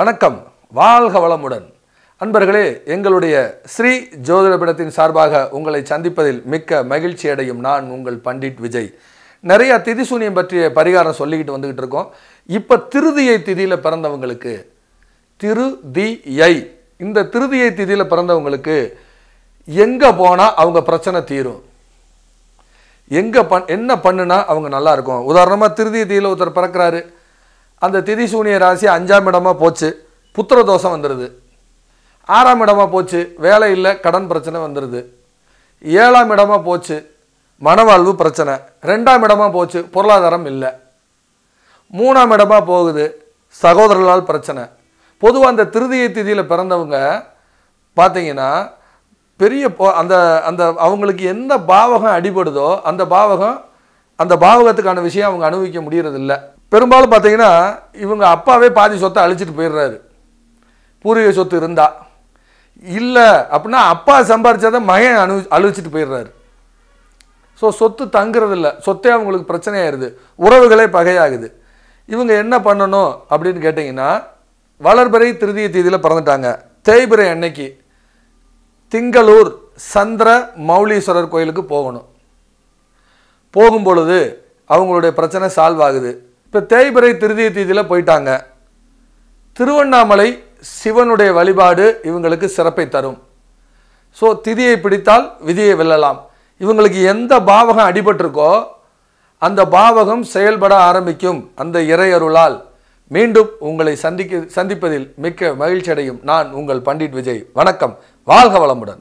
வணக்கம் வாழ்க வளமுடன் அன்பர்களே எங்களுடைய ஸ்ரீ பிடத்தின் சார்பாக உங்களை சந்திப்பதில் மிக்க மகிழ்ச்சி அடையும் நான் உங்கள் பண்டிட் விஜய் நிறையா திதிசூனியம் பற்றிய பரிகாரம் சொல்லிக்கிட்டு வந்துக்கிட்டு இருக்கோம் இப்போ திருதியை திதியில் பிறந்தவங்களுக்கு திரு ஐ இந்த திருதியை திதியில் பிறந்தவங்களுக்கு எங்கே போனால் அவங்க பிரச்சனை தீரும் எங்கே பண் என்ன பண்ணுனா அவங்க நல்லா இருக்கும் உதாரணமாக திருதிய தீயில் ஒருத்தர் பிறக்கிறாரு அந்த திதி சூனிய ராசி அஞ்சாம் இடமாக போச்சு புத்திர தோஷம் வந்துடுது ஆறாம் இடமாக போச்சு வேலை இல்லை கடன் பிரச்சனை வந்துடுது ஏழாம் இடமாக போச்சு மனவாழ்வு பிரச்சனை ரெண்டாம் இடமாக போச்சு பொருளாதாரம் இல்லை மூணாம் இடமாக போகுது சகோதரர்களால் பிரச்சனை பொதுவாக அந்த திருதிய திதியில் பிறந்தவங்க பார்த்தீங்கன்னா பெரிய அந்த அந்த அவங்களுக்கு எந்த பாவகம் அடிபடுதோ அந்த பாவகம் அந்த பாவகத்துக்கான விஷயம் அவங்க அனுபவிக்க முடியறதில்ல பெரும்பாலும் பார்த்தீங்கன்னா இவங்க அப்பாவே பாதி சொத்தை அழிச்சிட்டு போயிடுறாரு பூர்வீக சொத்து இருந்தா இல்லை அப்படின்னா அப்பா சம்பாரிச்சாதான் மகன் அனு அழிச்சிட்டு போயிடுறாரு ஸோ சொத்து தங்குறதில்ல சொத்தே அவங்களுக்கு பிரச்சனையாயிருது உறவுகளே பகையாகுது இவங்க என்ன பண்ணணும் அப்படின்னு கேட்டிங்கன்னா வளர்பிறை திருதிய தேதியில் பிறந்துட்டாங்க தேய்பிறை அன்னைக்கு திங்களூர் சந்திர மௌலீஸ்வரர் கோயிலுக்கு போகணும் போகும் பொழுது அவங்களுடைய பிரச்சனை சால்வ் ஆகுது இப்போ தேய்பிறை திருதிய தீதியில் போயிட்டாங்க திருவண்ணாமலை சிவனுடைய வழிபாடு இவங்களுக்கு சிறப்பை தரும் ஸோ திதியை பிடித்தால் விதியை வெல்லலாம் இவங்களுக்கு எந்த பாவகம் அடிபட்டிருக்கோ அந்த பாவகம் செயல்பட ஆரம்பிக்கும் அந்த இறையருளால் மீண்டும் உங்களை சந்திக்க சந்திப்பதில் மிக்க மகிழ்ச்சி அடையும் நான் உங்கள் பண்டிட் விஜய் வணக்கம் வாழ்க வளமுடன்